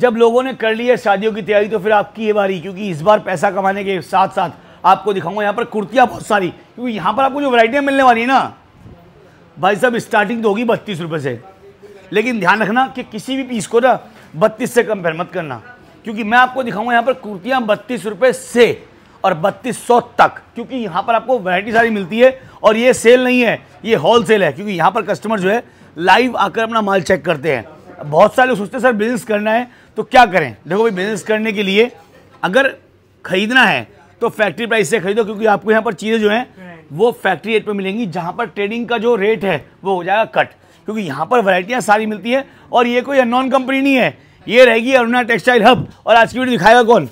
जब लोगों ने कर लिया शादियों की तैयारी तो फिर आपकी ये बारी क्योंकि इस बार पैसा कमाने के साथ साथ आपको दिखाऊंगा यहाँ पर कुर्तियाँ बहुत सारी क्योंकि यहाँ पर आपको जो वैरायटियाँ मिलने वाली है ना भाई साहब स्टार्टिंग तो होगी बत्तीस रुपये से लेकिन ध्यान रखना कि किसी भी पीस को ना बत्तीस से कम मत करना क्योंकि मैं आपको दिखाऊंगा यहाँ पर कुर्तियाँ बत्तीस रुपये से और बत्तीस सौ तक क्योंकि यहाँ पर आपको वैरायटी सारी मिलती है और ये सेल नहीं है ये होल सेल है क्योंकि यहाँ पर कस्टमर जो है लाइव आकर अपना माल चेक करते हैं बहुत सारे लोग सोचते हैं सर बिजनेस करना है तो क्या करें देखो भाई बिजनेस करने के लिए अगर खरीदना है तो फैक्ट्री प्राइस से खरीदो क्योंकि आपको यहाँ पर चीज़ें जो हैं वो फैक्ट्री रेट पर मिलेंगी जहाँ पर ट्रेडिंग का जो रेट है वो हो जाएगा कट क्योंकि यहाँ पर वैरायटियाँ सारी मिलती है और ये कोई नॉन कंपनी नहीं है ये रहेगी अरुणा टेक्सटाइल हब और आज की वीडियो दिखाएगा कौन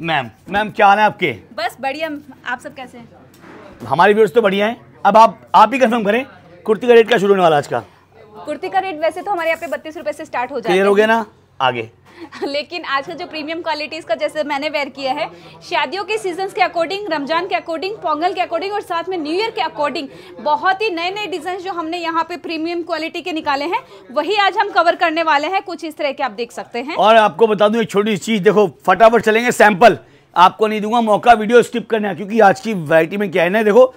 मैम मैम क्या हाल है आपके बस बढ़िया आप सब कैसे हैं हमारे व्यवस्था तो बढ़िया है अब आप आप ही कंफर्म करें कुर्ती का रेट क्या शुरू होने वाला आज का कुर्ती का रेट वैसे तो हमारे यहाँ पे बत्तीस रूपए से स्टार्ट हो जाए हो गया ना आगे लेकिन आज का जो प्रीमियम क्वालिटीज़ का जैसे मैंने वेयर किया है शादियों के सीजन के अकॉर्डिंग रमजान के अकॉर्डिंग पोंगल के अकॉर्डिंग और साथ में न्यू ईयर के अकॉर्डिंग बहुत ही नए नए डिजाइन जो हमने यहाँ पे प्रीमियम क्वालिटी के निकाले हैं वही आज हम कवर करने वाले हैं कुछ इस तरह के आप देख सकते हैं और आपको बता दू एक छोटी चीज़ देखो फटाफट चलेंगे सैंपल आपको नहीं दूंगा मौका वीडियो स्किप करने क्योंकि आज की वैरायटी में क्या है ना देखो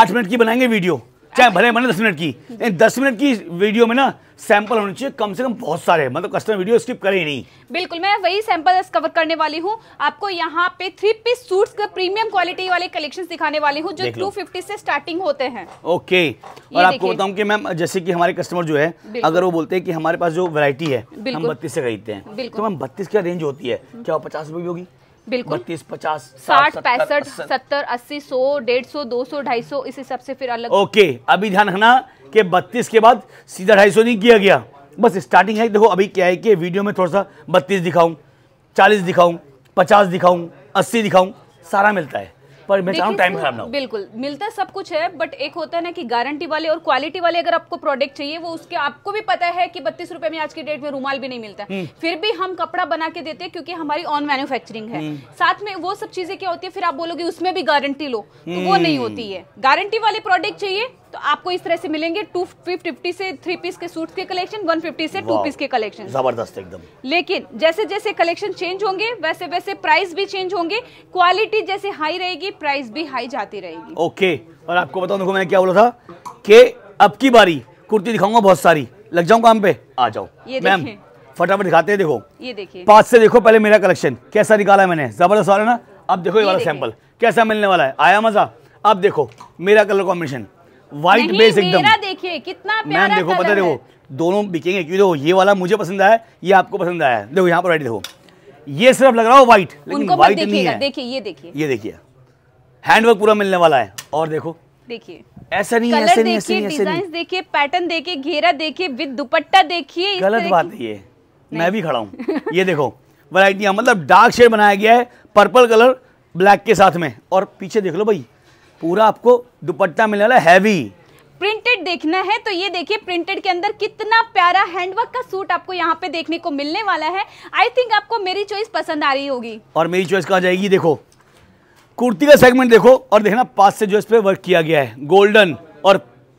आठ मिनट की बनाएंगे वीडियो चाहे भले बने दस मिनट की दस मिनट की वीडियो में ना सैंपल होने चाहिए कम से कम बहुत सारे मतलब कस्टमर वीडियो स्किप करे ही नहीं बिल्कुल मैं वही सैंपल कवर करने वाली हूँ आपको यहाँ पे थ्री पीस सूट्स का प्रीमियम क्वालिटी वाले कलेक्शन दिखाने वाली हूँ जो टू फिफ्टी से स्टार्टिंग होते हैं ओके और आपको बताऊँ की मैम जैसे की हमारे कस्टमर जो है अगर वो बोलते हैं की हमारे पास जो वेरायटी है हम बत्तीस से खरीदते हैं तो मैम बत्तीस क्या रेंज होती है क्या वो पचास रुपये की होगी बिल्कुल बत्तीस पचास साठ पैंसठ सत्तर अस्सी सौ डेढ़ सौ दो सौ ढाई सौ इस हिसाब से फिर अलग ओके अभी ध्यान रखना कि बत्तीस के बाद सीधा ढाई सौ नहीं किया गया बस स्टार्टिंग है देखो अभी क्या है कि वीडियो में थोड़ा सा बत्तीस दिखाऊं चालीस दिखाऊं पचास दिखाऊं अस्सी दिखाऊं सारा मिलता है पर मैं चाहूँ टाइम खराब ना बिल्कुल मिलता सब कुछ है बट एक होता है ना कि गारंटी वाले और क्वालिटी वाले अगर आपको प्रोडक्ट चाहिए वो उसके आपको भी पता है कि बत्तीस रुपए में आज की डेट में रूमाल भी नहीं मिलता हम्म। फिर भी हम कपड़ा बना के देते हैं क्योंकि हमारी ऑन मैन्युफैक्चरिंग है हम्म। साथ में वो सब चीजें क्या होती है फिर आप बोलोगे उसमें भी गारंटी लो तो वो हम्म। नहीं होती है गारंटी वाले प्रोडक्ट चाहिए तो आपको इस तरह से मिलेंगे टू फिफ्टी से थ्री पीस के सूट के कलेक्शन वन फिफ्टी से टू पीस के कलेक्शन जबरदस्त एकदम लेकिन जैसे जैसे कलेक्शन चेंज होंगे वैसे वैसे प्राइस भी चेंज होंगे क्वालिटी जैसे हाई रहेगी प्राइस भी हाई जाती रहेगी ओके और आपको बताऊँ मैंने क्या बोला था कि अब की बारी कुर्ती दिखाऊंगा बहुत सारी लग जाऊं काम पे आ जाओ मैम फटाफट दिखाते हैं देखो ये देखिए पास से देखो पहले मेरा कलेक्शन कैसा निकाला मैंने जबरदस्त वाला ना अब देखो ये, ये वाला सैंपल कैसा मिलने वाला है आया मजा अब देखो मेरा कलर कॉम्बिनेशन व्हाइट बेस एकदम देखिए कितना मैम देखो पता देखो दोनों बिकेंगे क्योंकि देखो ये वाला मुझे पसंद आया ये आपको पसंद आया देखो यहाँ पर व्हाइट देखो ये सिर्फ लग रहा हो व्हाइट लेकिन व्हाइट नहीं है देखिए ये देखिए ये देखिए हैंडवर्क पूरा मिलने वाला है और देखो देखिए ऐसा नहीं नहीं ऐसे नहीं देखिए पैटर्न देखिए घेरा देखिए विद दुपट्टा देखिए गलत बात है ये मैं भी खड़ा हूँ ये देखो वराइटियाँ मतलब डार्क शेड बनाया गया है पर्पल कलर ब्लैक के साथ में और पीछे देख लो भाई पूरा आपको दुपट्टा मिलने वाला हैवी प्रिंटेड देखना है तो ये देखिए प्रिंटेड के अंदर कितना प्यारा हैंडवर्क का सूट आपको यहाँ पे देखने को मिलने वाला है आई थिंक आपको मेरी चॉइस पसंद आ रही होगी और मेरी चॉइस कहा जाएगी देखो कुर्ती का सेगमेंट देखो और देखना पास से जो इस पे वर्क किया गया है गोल्डन और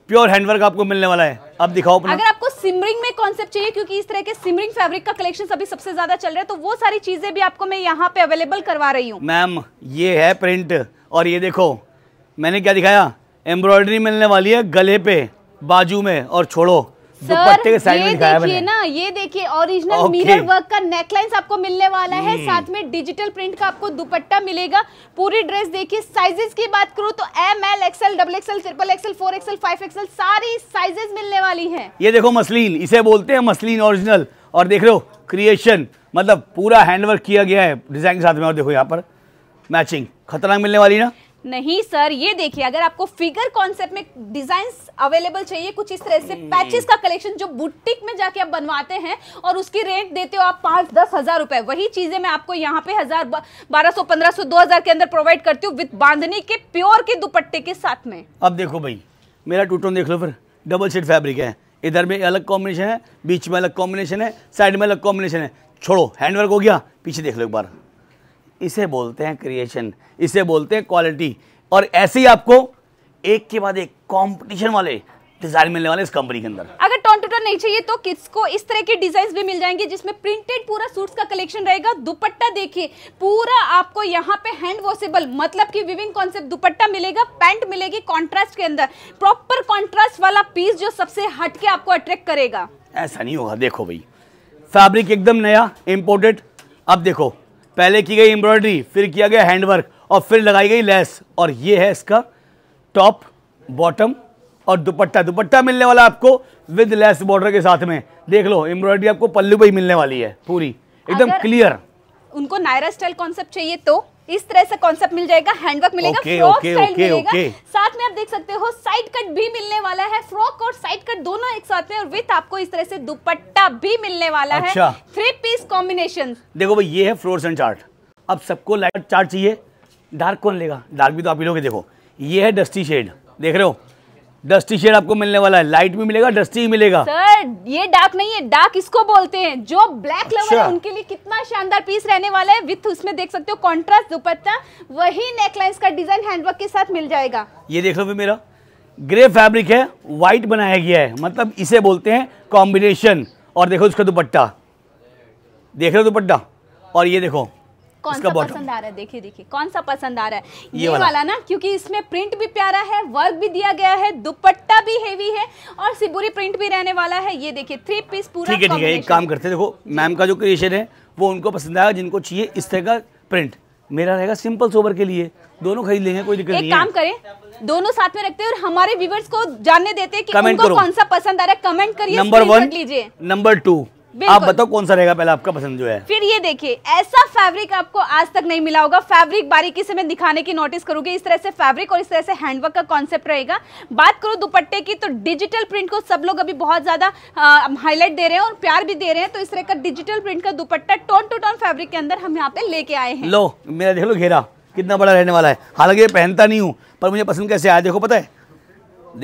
प्योर हैंडवर्क आपको मिलने वाला है अब दिखाओ अपना। अगर आपको सिमरिंग में कॉन्सेप्ट चाहिए क्योंकि इस तरह के सिमरिंग फैब्रिक का कलेक्शन अभी सबसे ज्यादा चल रहा है तो वो सारी चीजें भी आपको मैं यहाँ पे अवेलेबल करवा रही हूँ मैम ये है प्रिंट और ये देखो मैंने क्या दिखाया एम्ब्रॉयडरी मिलने वाली है गले पे बाजू में और छोड़ो दुपट्टे के साइड में दिखाया मैंने ना ये देखिए ओरिजिनल मिरर वर्क का नेकलाइन आपको मिलने वाला है hmm। साथ में डिजिटल प्रिंट का आपको दुपट्टा मिलेगा पूरी ड्रेस देखिए साइजेस की बात करूँ तो M L XL double XL triple XL four XL five XL सारी साइजेस मिलने वाली है ये देखो मसलिन इसे बोलते हैं मसलिन ओरिजिनल और देख लो क्रिएशन मतलब पूरा हैंडवर्क किया गया है डिजाइन के साथ में और देखो यहाँ पर मैचिंग खतरनाक मिलने वाली ना नहीं सर ये देखिए अगर आपको फिगर कॉन्सेप्ट में डिजाइन अवेलेबल चाहिए कुछ इस तरह से पैचेस हम्म। का कलेक्शन जो बुटीक में जाके आप बनवाते हैं और उसकी रेट देते हो आप पांच दस हजार रुपए वही चीजें मैं आपको यहाँ पे हजार बारह सौ पंद्रह सौ दो हजार के अंदर प्रोवाइड करती हूँ विथ बांधनी के प्योर के दुपट्टे के साथ में अब देखो भाई मेरा टूटोन देख लो फिर डबल सीट फैब्रिक है इधर में अलग कॉम्बिनेशन है बीच में अलग कॉम्बिनेशन है साइड में अलग कॉम्बिनेशन है छोड़ो हैंडवर्क हो गया पीछे देख लो एक बार इसे बोलते हैं क्रिएशन इसे बोलते हैं क्वालिटी और ऐसे ही आपको एक के बाद एक कंपटीशन वाले डिजाइन मिलने वाले इस कंपनी के अंदर अगर टॉन टू टॉन नहीं चाहिए तो किड्स को इस तरह के डिजाइन भी मिल जाएंगे जिसमें प्रिंटेड पूरा सूट्स का कलेक्शन रहेगा दुपट्टा देखिए पूरा आपको यहाँ पे हैंड वॉशेबल मतलब कि विविंग कॉन्सेप्ट दुपट्टा मिलेगा पैंट मिलेगी कॉन्ट्रास्ट के अंदर प्रॉपर कॉन्ट्रास्ट वाला पीस जो सबसे हटके आपको अट्रैक्ट करेगा ऐसा नहीं होगा देखो भाई फैब्रिक एकदम नया इम्पोर्टेड अब देखो पहले की गई एम्ब्रॉयडरी फिर किया गया हैंडवर्क और फिर लगाई गई लेस और ये है इसका टॉप बॉटम और दुपट्टा दुपट्टा मिलने वाला आपको विद लेस बॉर्डर के साथ में देख लो एम्ब्रॉयडरी आपको पल्लू पर ही मिलने वाली है पूरी एकदम क्लियर उनको नायरा स्टाइल कॉन्सेप्ट चाहिए तो इस तरह से कॉन्सेप्ट मिल जाएगा हैंडवर्क मिलेगा okay, frock okay, style okay, मिलेगा okay. साथ में आप देख सकते हो साइड कट भी मिलने वाला है फ्रॉक और साइड कट दोनों एक साथ में और विथ आपको इस तरह से दुपट्टा भी मिलने वाला अच्छा। है थ्री पीस कॉम्बिनेशन देखो भाई ये है फ्लोर एंड चार्ट अब सबको लाइट चार्ट चाहिए डार्क कौन लेगा डार्क भी तो आप ही लोगे देखो ये है डस्टी शेड देख रहे हो डस्टी शेड आपको मिलने वाला है लाइट भी मिलेगा डस्टी ही मिलेगा सर ये डार्क नहीं है डार्क इसको बोलते हैं जो ब्लैक अच्छा। लवर है उनके लिए कितना शानदार पीस रहने वाला है विथ उसमें देख सकते हो कॉन्ट्रास्ट दुपट्टा वही नेकलाइंस का डिजाइन हैंडवर्क के साथ मिल जाएगा ये देख लो मेरा ग्रे फैब्रिक है व्हाइट बनाया गया है मतलब इसे बोलते हैं कॉम्बिनेशन और देखो उसका दुपट्टा देख रहे दुपट्टा और ये देखो कौन सा पसंद आ रहा है देखिए देखिए कौन सा पसंद आ रहा है ये, ये वाला।, वाला ना क्योंकि इसमें प्रिंट भी प्यारा है वर्क भी दिया गया है दुपट्टा भी हेवी है और सिबुरी प्रिंट भी रहने वाला है ये देखिए थ्री पीस पूरा ठीक है ठीक है एक काम करते देखो मैम का जो क्रिएशन है वो उनको पसंद आया जिनको चाहिए इस तरह का प्रिंट मेरा रहेगा सिंपल सोवर के लिए दोनों खरीद लेंगे कोई दिक्कत नहीं काम करें दोनों साथ में रखते हैं और हमारे व्यूवर्स को जानने देते हैं कि उनको कौन सा पसंद आ रहा है कमेंट करिए नंबर वन लीजिए नंबर टू आप बताओ कौन सा रहेगा पहले आपका पसंद जो है फिर ये देखिए ऐसा फैब्रिक आपको आज तक नहीं मिला होगा फैब्रिक बारीकी से मैं दिखाने की नोटिस करूंगी इस तरह से फैब्रिक और इस तरह से हैंडवर्क का कॉन्सेप्ट रहेगा बात करो दुपट्टे की तो डिजिटल प्रिंट को सब लोग अभी बहुत ज्यादा हाईलाइट दे रहे हैं और प्यार भी दे रहे हैं तो इस तरह का डिजिटल प्रिंट का dupatta tone to tone fabric के अंदर हम यहाँ पे लेके आए हैं लो मेरा देख लो घेरा कितना बड़ा रहने वाला है हालांकि ये पहनता नहीं हूँ पर मुझे पसंद कैसे आया देखो पता है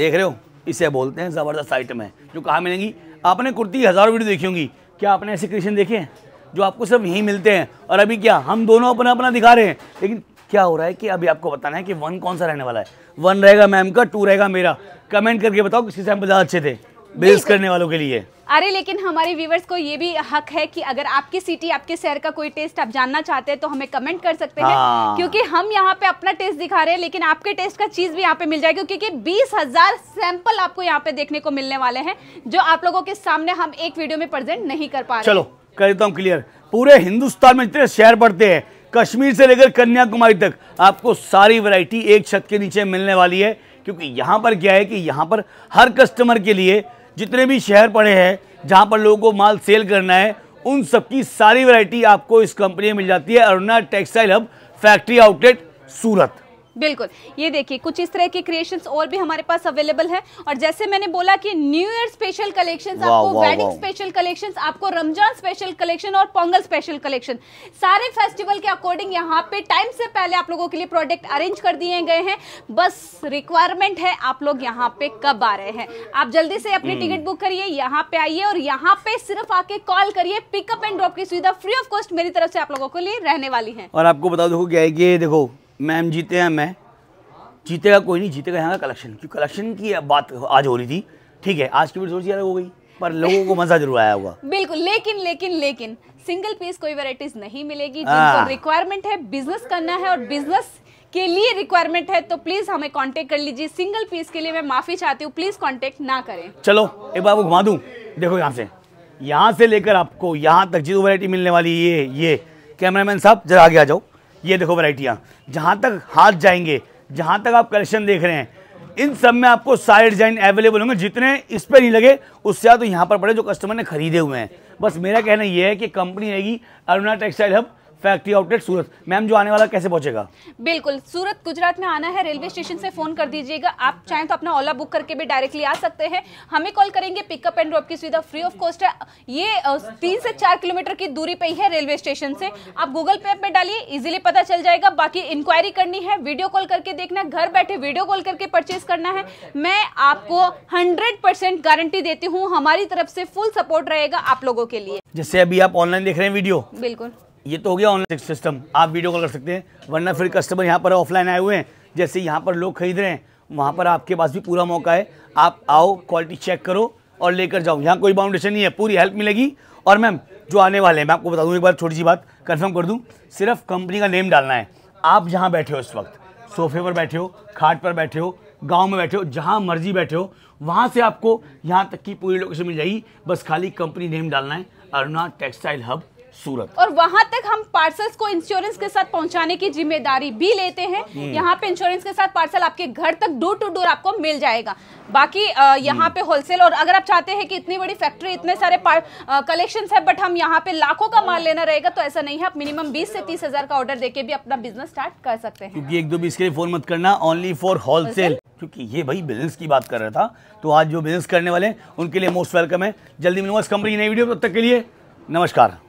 देख रहे हो इसे बोलते हैं जबरदस्त आइटम है जो कहा मिलेंगी आपने कुर्ती हज़ारों वीडियो देखी होंगी क्या आपने ऐसे क्रिएशन देखे हैं जो आपको सब यहीं मिलते हैं और अभी क्या हम दोनों अपना अपना दिखा रहे हैं लेकिन क्या हो रहा है कि अभी आपको बताना है कि वन कौन सा रहने वाला है वन रहेगा मैम का टू रहेगा मेरा कमेंट करके बताओ से हम ज़्यादा अच्छे थे बेस करने वालों के लिए अरे लेकिन हमारे व्यूवर्स को ये भी हक है कि अगर आपकी सिटी आपके शहर का कोई टेस्ट आप जानना चाहते हैं तो हमें कमेंट कर सकते हैं हाँ। क्योंकि हम यहाँ पे अपना टेस्ट दिखा रहे हैं लेकिन आपके टेस्ट का चीज भी यहाँ पे मिल जाएगा क्योंकि बीस हजार सैंपल आपको यहाँ पे देखने को मिलने वाले हैं जो आप लोगों के सामने हम एक वीडियो में प्रेजेंट नहीं कर पा रहे चलो कर हूँ क्लियर पूरे हिंदुस्तान में इतने शहर पड़ते हैं कश्मीर से लेकर कन्याकुमारी तक आपको सारी वरायटी एक छत के नीचे मिलने वाली है क्योंकि यहाँ पर क्या है कि यहाँ पर हर कस्टमर के लिए जितने भी शहर पड़े हैं जहाँ पर लोगों को माल सेल करना है उन सबकी सारी वैरायटी आपको इस कंपनी में मिल जाती है Aruna textile hub factory outlet Surat बिल्कुल ये देखिए कुछ इस तरह के क्रिएशंस और भी हमारे पास अवेलेबल है और जैसे मैंने बोला कि न्यू ईयर स्पेशल कलेक्शंस आपको वेडिंग स्पेशल कलेक्शंस आपको रमजान स्पेशल कलेक्शन और पोंगल स्पेशल कलेक्शन सारे फेस्टिवल के अकॉर्डिंग यहाँ पे टाइम से पहले आप लोगों के लिए प्रोडक्ट अरेंज कर दिए गए हैं बस रिक्वायरमेंट है आप लोग यहाँ पे कब आ रहे हैं आप जल्दी से अपनी टिकट हम्म। बुक करिए यहाँ पे आइए और यहाँ पे सिर्फ आके कॉल करिए पिकअप एंड ड्रॉप की सुविधा फ्री ऑफ कॉस्ट मेरी तरफ से आप लोगों के लिए रहने वाली है और आपको बता दो देखो मैम जीते हैं मैं जीतेगा कोई नहीं जीतेगा यहाँ का कलेक्शन क्योंकि कलेक्शन की बात आज हो रही थी ठीक है आज की भी थोड़ी हो गई पर लोगों को मजा जरूर आया होगा बिल्कुल लेकिन लेकिन लेकिन सिंगल पीस कोई वेराइटीज नहीं मिलेगी जिनको रिक्वायरमेंट हाँ। है बिजनेस करना है और बिजनेस के लिए रिक्वायरमेंट है तो प्लीज हमें कांटेक्ट कर लीजिए सिंगल पीस के लिए मैं माफी चाहती हूँ प्लीज कांटेक्ट ना करें चलो एक बार घुमा दू देखो यहाँ से यहाँ से लेकर आपको यहाँ तक जो वेरायटी मिलने वाली ये ये कैमरामैन साहब जरा आगे आ जाओ ये देखो वराइटियाँ जहाँ तक हाथ जाएंगे जहाँ तक आप कलेक्शन देख रहे हैं इन सब में आपको सारे डिज़ाइन अवेलेबल होंगे जितने इस पर नहीं लगे उससे ज़्यादा तो यहाँ पर पड़े जो कस्टमर ने खरीदे हुए हैं बस मेरा कहना यह है कि कंपनी रहेगी Aruna textile hub factory outlet Surat ma'am जो आने वाला कैसे पहुंचेगा बिल्कुल सूरत गुजरात में आना है रेलवे स्टेशन से फोन कर दीजिएगा आप चाहें तो अपना ओला बुक करके भी डायरेक्टली आ सकते हैं हमें कॉल करेंगे पिकअप एंड ड्रॉप की सुविधा फ्री ऑफ कॉस्ट है ये तीन से चार किलोमीटर की दूरी पे ही है रेलवे स्टेशन से आप गूगल पे पे डालिए इजिली पता चल जाएगा बाकी इंक्वायरी करनी है वीडियो कॉल करके देखना घर बैठे वीडियो कॉल करके परचेज करना है मैं आपको हंड्रेड परसेंट गारंटी देती हूँ हमारी तरफ से फुल सपोर्ट रहेगा आप लोगों के लिए जैसे अभी आप ऑनलाइन देख रहे हैं वीडियो बिल्कुल ये तो हो गया ऑनलाइन सिस्टम आप वीडियो कॉल कर सकते हैं वरना फिर कस्टमर यहाँ पर ऑफलाइन आए हुए हैं जैसे यहाँ पर लोग खरीद रहे हैं वहाँ पर आपके पास भी पूरा मौका है आप आओ क्वालिटी चेक करो और लेकर जाओ यहाँ कोई बाउंडेशन नहीं है पूरी हेल्प मिलेगी और मैम जो आने वाले हैं मैं आपको बता दूँ एक बार छोटी सी बात कन्फर्म कर दूँ सिर्फ कंपनी का नेम डालना है आप जहाँ बैठे हो इस वक्त सोफे पर बैठे हो खाट पर बैठे हो गांव में बैठे हो जहाँ मर्जी बैठे हो वहाँ से आपको यहाँ तक की पूरी लोकेशन मिल जाएगी बस खाली कंपनी नेम डालना है अरुणा टेक्सटाइल हब सूरत और वहाँ तक हम पार्सल्स को इंश्योरेंस के साथ पहुँचाने की जिम्मेदारी भी लेते हैं हम्म। यहाँ पे इंश्योरेंस के साथ पार्सल आपके घर तक डोर टू डोर आपको मिल जाएगा बाकी यहाँ हम्म। पे होलसेल और अगर आप चाहते हैं कि इतनी बड़ी फैक्ट्री इतने सारे कलेक्शन है बट हम यहाँ पे लाखों का माल लेना रहेगा तो ऐसा नहीं है आप मिनिमम बीस से तीस का ऑर्डर देके भी अपना बिजनेस स्टार्ट कर सकते हैं क्योंकि एक दो बीस के लिए फोन मत करना ओनली फॉर होलसेल क्योंकि ये भाई बिजनेस की बात कर रहा था तो आज जो बिजनेस करने वाले हैं उनके लिए मोस्ट वेलकम है जल्दी मिलूंगा इस कंपनी की नई वीडियो तब तक के लिए नमस्कार